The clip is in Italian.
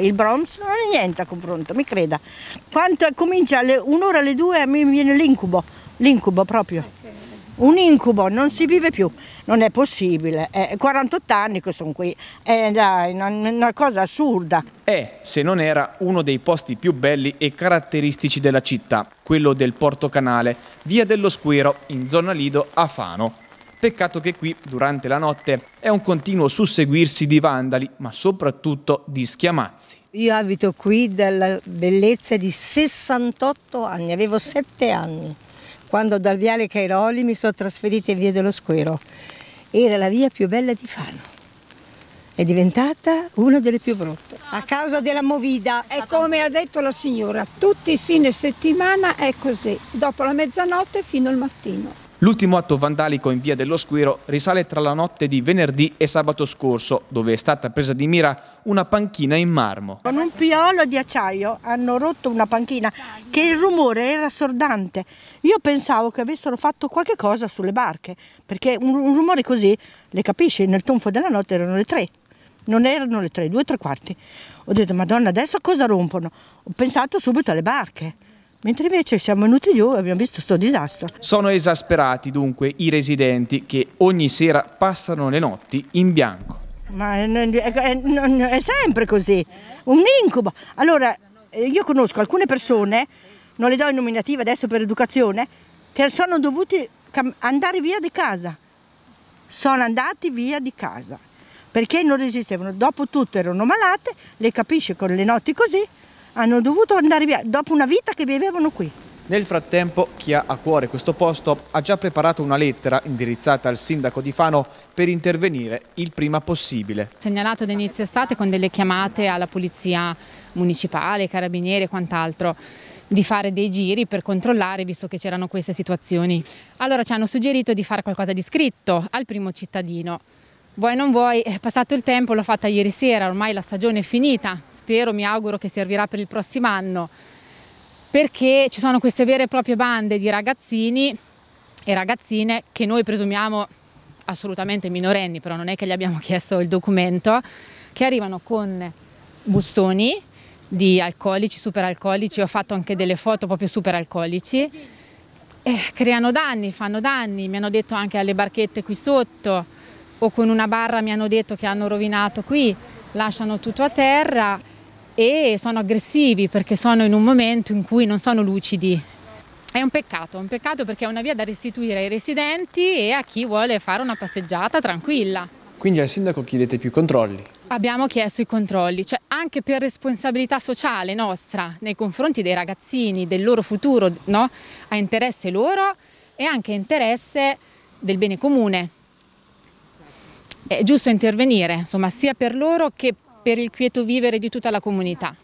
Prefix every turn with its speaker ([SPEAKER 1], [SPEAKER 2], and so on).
[SPEAKER 1] il Bronx non è niente a confronto, mi creda. Quando comincia alle, un'ora alle due a me viene l'incubo, l'incubo proprio. Un incubo, non si vive più, non è possibile. È eh, 48 anni che sono qui, è eh, una, cosa assurda.
[SPEAKER 2] È, se non era, uno dei posti più belli e caratteristici della città, quello del Porto Canale, via dello Squero, in zona Lido a Fano. Peccato che qui, durante la notte, è un continuo susseguirsi di vandali, ma soprattutto di schiamazzi.
[SPEAKER 1] Io abito qui dalla bellezza di 68 anni, avevo 7 anni, quando dal viale Cairoli mi sono trasferita in via dello Squero. Era la via più bella di Fano è diventata una delle più
[SPEAKER 3] brutte a causa della movida. E come ha detto la signora, tutti i fine settimana è così, dopo la mezzanotte fino al mattino.
[SPEAKER 2] L'ultimo atto vandalico in via dello Squiro risale tra la notte di venerdì e sabato scorso, dove è stata presa di mira una panchina in marmo. Con
[SPEAKER 1] un piolo di acciaio hanno rotto una panchina che il rumore era assordante. Io pensavo che avessero fatto qualche cosa sulle barche, perché un, rumore così, le capisci, nel tonfo della notte erano le tre. Non erano le tre, due o tre quarti. Ho detto, madonna, adesso cosa rompono? Ho pensato subito alle barche mentre invece siamo venuti giù e abbiamo visto questo disastro.
[SPEAKER 2] Sono esasperati dunque i residenti che ogni sera passano le notti in bianco.
[SPEAKER 1] Ma è, è, è sempre così, un incubo. Allora, eh, io conosco alcune persone, non le do il nominativo adesso per educazione, che sono dovuti andare via di casa. Sono andati via di casa perché non resistevano. Dopo tutto erano malate, le capisce con le notti così, hanno dovuto andare via dopo una vita che vivevano qui.
[SPEAKER 2] Nel frattempo, chi ha a cuore questo posto ha già preparato una lettera indirizzata al sindaco di Fano per intervenire il prima possibile.
[SPEAKER 3] Segnalato ad inizio estate con delle chiamate alla polizia municipale, carabinieri e quant'altro di fare dei giri per controllare visto che c'erano queste situazioni. Allora ci hanno suggerito di fare qualcosa di scritto al primo cittadino. Vuoi non vuoi, è passato il tempo, l'ho fatta ieri sera, ormai la stagione è finita, spero, mi auguro che servirà per il prossimo anno, perché ci sono queste vere e proprie bande di ragazzini e ragazzine che noi presumiamo assolutamente minorenni, però non è che gli abbiamo chiesto il documento, che arrivano con bustoni di alcolici, superalcolici, ho fatto anche delle foto proprio superalcolici, eh, creano danni, fanno danni, mi hanno detto anche alle barchette qui sotto, o con una barra mi hanno detto che hanno rovinato qui, lasciano tutto a terra e sono aggressivi perché sono in un momento in cui non sono lucidi. È un peccato, un peccato perché è una via da restituire ai residenti e a chi vuole fare una passeggiata tranquilla.
[SPEAKER 2] Quindi al sindaco chiedete più controlli?
[SPEAKER 3] Abbiamo chiesto i controlli, cioè anche per responsabilità sociale nostra nei confronti dei ragazzini, del loro futuro, no? a interesse loro e anche interesse del bene comune. È giusto intervenire, insomma, sia per loro che per il quieto vivere di tutta la comunità.